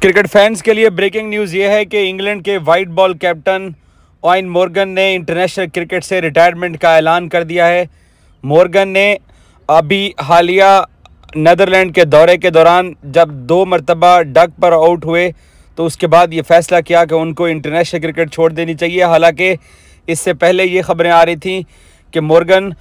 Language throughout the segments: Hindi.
क्रिकेट फैंस के लिए ब्रेकिंग न्यूज़ ये है कि इंग्लैंड के white ball captain Eoin Morgan ने इंटरनेशनल क्रिकेट से रिटायरमेंट का ऐलान कर दिया है मॉर्गन ने अभी हालिया नदरलैंड के दौरे के दौरान जब दो मरतबा डक पर आउट हुए तो उसके बाद ये फैसला किया कि उनको इंटरनेशनल क्रिकेट छोड़ देनी चाहिए हालांकि इससे पहले ये खबरें आ रही थी कि मॉर्गन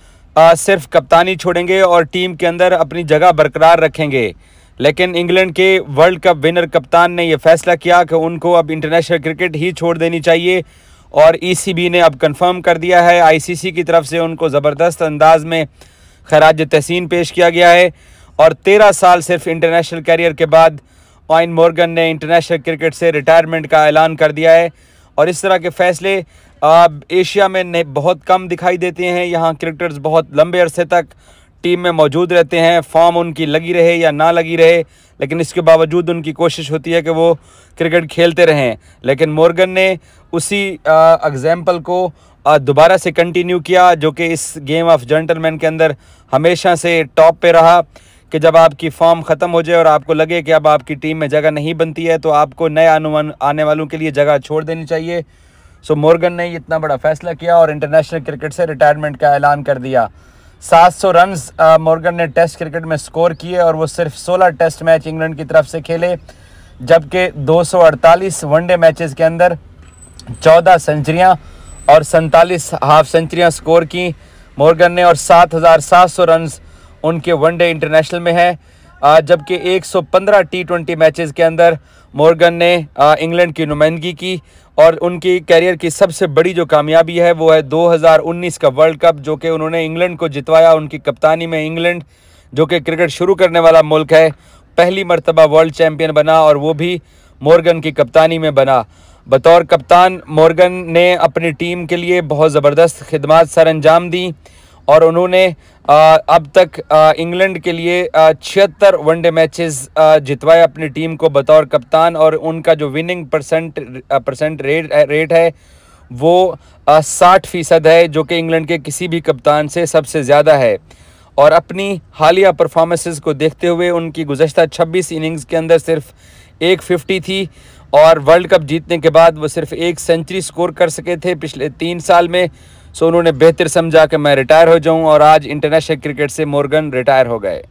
सिर्फ कप्तानी छोड़ेंगे और टीम के अंदर अपनी जगह बरकरार रखेंगे लेकिन इंग्लैंड के वर्ल्ड कप विनर कप्तान ने यह फैसला किया कि उनको अब इंटरनेशनल क्रिकेट ही छोड़ देनी चाहिए और ईसीबी e ने अब कंफर्म कर दिया है आईसीसी की तरफ से उनको ज़बरदस्त अंदाज में खराज तहसीन पेश किया गया है और तेरह साल सिर्फ इंटरनेशनल कैरियर के बाद ऑइन मोर्गन ने इंटरनेशनल क्रिकेट से रिटायरमेंट का ऐलान कर दिया है और इस तरह के फैसले अब एशिया में बहुत कम दिखाई देते हैं यहाँ क्रिकेटर्स बहुत लंबे अरसे तक टीम में मौजूद रहते हैं फॉर्म उनकी लगी रहे या ना लगी रहे लेकिन इसके बावजूद उनकी कोशिश होती है कि वो क्रिकेट खेलते रहें लेकिन मोर्गन ने उसी एग्ज़ाम्पल को दोबारा से कंटिन्यू किया जो कि इस गेम ऑफ जेंटलमैन के अंदर हमेशा से टॉप पे रहा कि जब आपकी फॉर्म ख़त्म हो जाए और आपको लगे कि अब आपकी टीम में जगह नहीं बनती है तो आपको नए आनुमान आने वालों के लिए जगह छोड़ देनी चाहिए सो मोर्गन ने इतना बड़ा फैसला किया और इंटरनेशनल क्रिकेट से रिटायरमेंट का ऐलान कर दिया सात सौ रन मॉर्गन ने टेस्ट क्रिकेट में स्कोर किए और वो सिर्फ सोलह टेस्ट मैच इंग्लैंड की तरफ से खेले जबकि दो सौ अड़तालीस वनडे मैचेस के अंदर चौदह सेंचुरियाँ और सैंतालीस हाफ सेंचुरियाँ स्कोर की मॉर्गन ने और सात सात हजार सौ रन उनके वनडे इंटरनेशनल में है जबकि 115 टी ट्वेंटी मैचेस के अंदर मॉर्गन ने इंग्लैंड की नुमाइंदगी की और उनकी कैरियर की सबसे बड़ी जो कामयाबी है वो है 2019 का वर्ल्ड कप जो कि उन्होंने इंग्लैंड को जितवाया उनकी कप्तानी में इंग्लैंड जो कि क्रिकेट शुरू करने वाला मुल्क है पहली मरतबा वर्ल्ड चैम्पियन बना और वो भी मॉर्गन की कप्तानी में बना बतौर कप्तान मॉर्गन ने अपनी टीम के लिए बहुत ज़बरदस्त खदमात सर अंजाम दी और उन्होंने अब तक इंग्लैंड के लिए छिहत्तर वनडे मैचेस जितवाए अपनी टीम को बतौर कप्तान और उनका जो winning percent percent rate rate है वो साठ फीसद है जो कि इंग्लैंड के किसी भी कप्तान से सबसे ज़्यादा है और अपनी हालिया परफॉर्मेंसेस को देखते हुए उनकी गुजशत 26 इनिंग्स के अंदर सिर्फ एक फिफ्टी थी और वर्ल्ड कप जीतने के बाद वो सिर्फ एक सेंचुरी स्कोर कर सके थे पिछले तीन साल में सो उन्होंने बेहतर समझा कि मैं रिटायर हो जाऊं और आज इंटरनेशनल क्रिकेट से मोर्गन रिटायर हो गए